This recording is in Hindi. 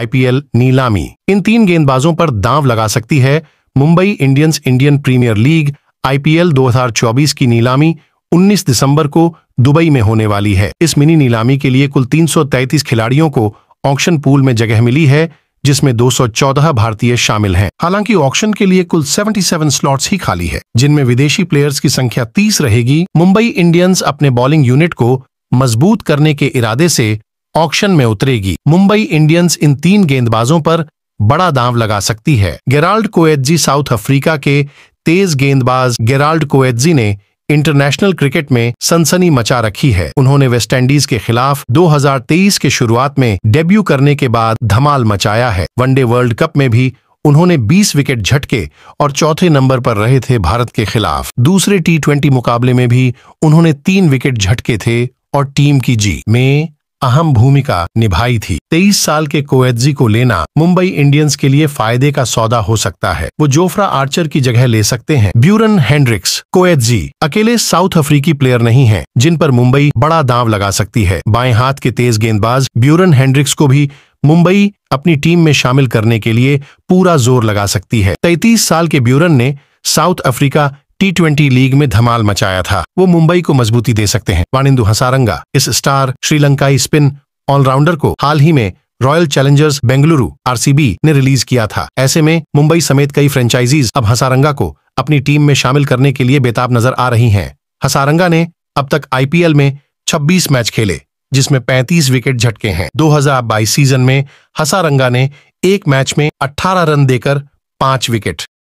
आईपीएल नीलामी इन तीन गेंदबाजों पर दांव लगा सकती है Mumbai Indians Indian Premier League IPL 2024 की नीलामी 19 दिसंबर को दुबई में होने वाली है इस मिनी नीलामी के लिए कुल 333 खिलाड़ियों को ऑक्शन पूल में जगह मिली है जिसमें 214 भारतीय शामिल हैं हालांकि ऑक्शन के लिए कुल 77 स्लॉट्स ही खाली है जिनमें विदेशी प्लेयर्स की संख्या 30 रहेगी मुंबई इंडियंस अपने बॉलिंग यूनिट को मजबूत करने के इरादे से ऑक्शन में उतरेगी मुंबई इंडियंस इन तीन गेंदबाजों पर बड़ा दाम लगा सकती है गेराल्ड कोएजी साउथ अफ्रीका के तेज गेंदबाज गेराल्ड कोएजी ने इंटरनेशनल क्रिकेट में सनसनी मचा रखी है उन्होंने वेस्टइंडीज के खिलाफ 2023 के शुरुआत में डेब्यू करने के बाद धमाल मचाया है वनडे वर्ल्ड कप में भी उन्होंने 20 विकेट झटके और चौथे नंबर पर रहे थे भारत के खिलाफ दूसरे टी मुकाबले में भी उन्होंने तीन विकेट झटके थे और टीम की जी में अहम भूमिका निभाई थी तेईस साल के कोएजी को लेना मुंबई इंडियंस के लिए फायदे का सौदा हो सकता है वो जोफ्रा आर्चर की जगह ले सकते हैं ब्यूरन हेंड्रिक्स कोएजी अकेले साउथ अफ्रीकी प्लेयर नहीं है जिन पर मुंबई बड़ा दाव लगा सकती है बाएं हाथ के तेज गेंदबाज ब्यूरन हेंड्रिक्स को भी मुंबई अपनी टीम में शामिल करने के लिए पूरा जोर लगा सकती है तैतीस साल के ब्यूरन ने South Africa T twenty league में धमाल मचाया था वो मुंबई को मजबूती दे सकते हैं वानिंदु हसारंगा इस स्टार श्रीलंकाई स्पिन ऑलराउंडर को हाल ही में रॉयल चैलेंजर्स बेंगलुरु आरसीबी ने रिलीज किया था ऐसे में मुंबई समेत कई फ्रेंचाइजीज अब हसारंगा को अपनी टीम में शामिल करने के लिए बेताब नजर आ रही हैं हसारंगा ने अब तक आईपीएल में 26 मैच खेले जिसमें 35 विकेट झटके हैं 2022 सीजन में हसारंगा ने एक मैच में 18 रन देकर पांच विकेट